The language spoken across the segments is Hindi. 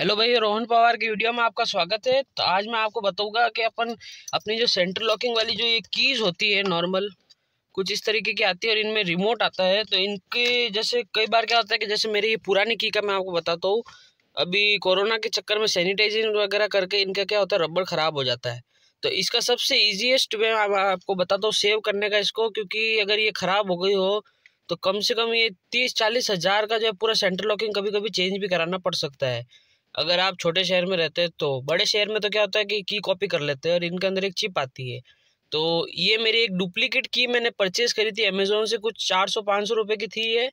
हेलो भाई रोहन पवार की वीडियो में आपका स्वागत है तो आज मैं आपको बताऊंगा कि अपन अपनी जो सेंटर लॉकिंग वाली जो ये कीज़ होती है नॉर्मल कुछ इस तरीके की आती है और इनमें रिमोट आता है तो इनके जैसे कई बार क्या होता है कि जैसे मेरी ये पुरानी की का मैं आपको बताता हूँ अभी कोरोना के चक्कर में सैनिटाइजिंग वगैरह करके इनका क्या होता है रबड़ ख़राब हो जाता है तो इसका सबसे ईजिएस्ट वे आपको बताता हूँ सेव करने का इसको क्योंकि अगर ये ख़राब हो गई हो तो कम से कम ये तीस चालीस हज़ार का जो है पूरा सेंटर लॉकिंग कभी कभी चेंज भी कराना पड़ सकता है अगर आप छोटे शहर में रहते हैं तो बड़े शहर में तो क्या होता है कि की कॉपी कर लेते हैं और इनके अंदर एक चिप आती है तो ये मेरी एक डुप्लीकेट की मैंने परचेज़ करी थी अमेज़ोन से कुछ चार सौ पाँच सौ रुपये की थी ये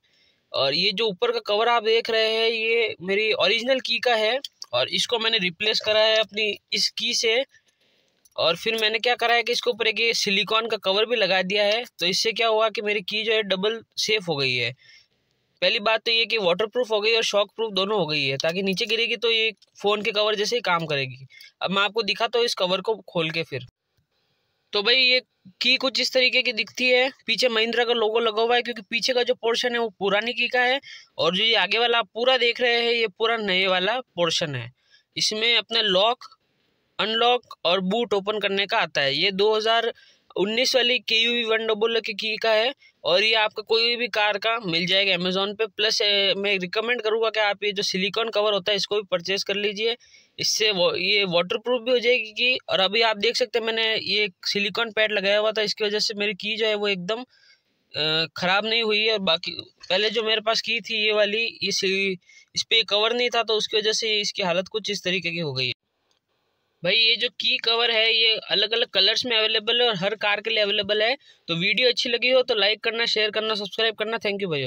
और ये जो ऊपर का कवर आप देख रहे हैं ये मेरी ओरिजिनल की का है और इसको मैंने रिप्लेस करा है अपनी इस की से और फिर मैंने क्या करा है कि इसके ऊपर एक ये सिलिकॉन का कवर भी लगा दिया है तो इससे क्या हुआ कि मेरी की जो है डबल सेफ हो गई है पहली बात तो ये कि वाटर प्रूफ हो गई और शॉक प्रूफ दोनों हो गई है ताकि नीचे गिरेगी तो ये फ़ोन के कवर जैसे ही काम करेगी अब मैं आपको दिखाता तो हूँ इस कवर को खोल के फिर तो भाई ये की कुछ इस तरीके की दिखती है पीछे महिंद्रा का लोगो लगा हुआ है क्योंकि पीछे का जो पोर्शन है वो पुरानी की का है और जो ये आगे वाला आप पूरा देख रहे हैं ये पूरा नए वाला पोर्शन है इसमें अपना लॉक अनलॉक और बूट ओपन करने का आता है ये दो उन्नीस वाली के यू वी वन डबल की का है और ये आपका कोई भी कार का मिल जाएगा अमेजोन पे प्लस मैं रिकमेंड करूँगा कि आप ये जो सिलिकॉन कवर होता है इसको भी परचेज कर लीजिए इससे वो ये वाटर प्रूफ भी हो जाएगी की और अभी आप देख सकते हैं मैंने ये सिलिकॉन पैड लगाया हुआ था इसकी वजह से मेरी की जो है वो एकदम ख़राब नहीं हुई है और बाकी पहले जो मेरे पास की थी ये वाली इस इस पर कवर नहीं था तो उसकी वजह से इसकी हालत कुछ इस तरीके की हो गई है भाई ये जो की कवर है ये अलग अलग कलर्स में अवेलेबल है और हर कार के लिए अवेलेबल है तो वीडियो अच्छी लगी हो तो लाइक करना शेयर करना सब्सक्राइब करना थैंक यू भाई